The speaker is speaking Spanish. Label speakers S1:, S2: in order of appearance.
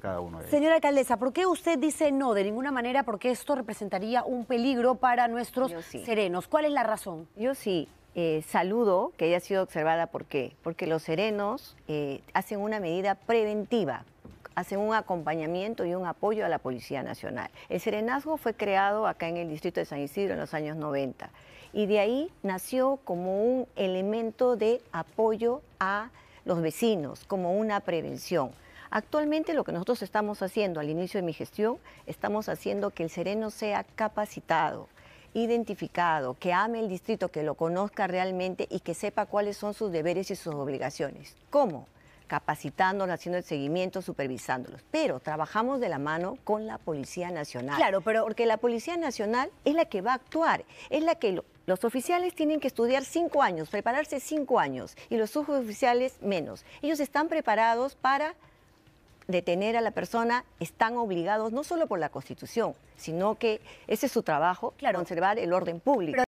S1: cada uno
S2: Señora alcaldesa, ¿por qué usted dice no de ninguna manera? Porque esto representaría un peligro para nuestros serenos. ¿Cuál es la razón? Yo sí. Eh, saludo que haya
S1: sido observada. ¿Por qué? Porque los serenos eh, hacen una medida preventiva hacen un acompañamiento y un apoyo a la Policía Nacional. El Serenazgo fue creado acá en el distrito de San Isidro en los años 90 y de ahí nació como un elemento de apoyo a los vecinos, como una prevención. Actualmente lo que nosotros estamos haciendo al inicio de mi gestión, estamos haciendo que el sereno sea capacitado identificado, que ame el distrito, que lo conozca realmente y que sepa cuáles son sus deberes y sus obligaciones. ¿Cómo? capacitándolos, haciendo el seguimiento, supervisándolos. Pero trabajamos de la mano con la Policía Nacional. Claro, pero porque la Policía Nacional es la que va a actuar, es la que los oficiales tienen que estudiar cinco años, prepararse cinco años y los suboficiales menos. Ellos están preparados para detener a la persona están obligados no solo por la Constitución, sino que ese es su trabajo, claro. conservar el orden público.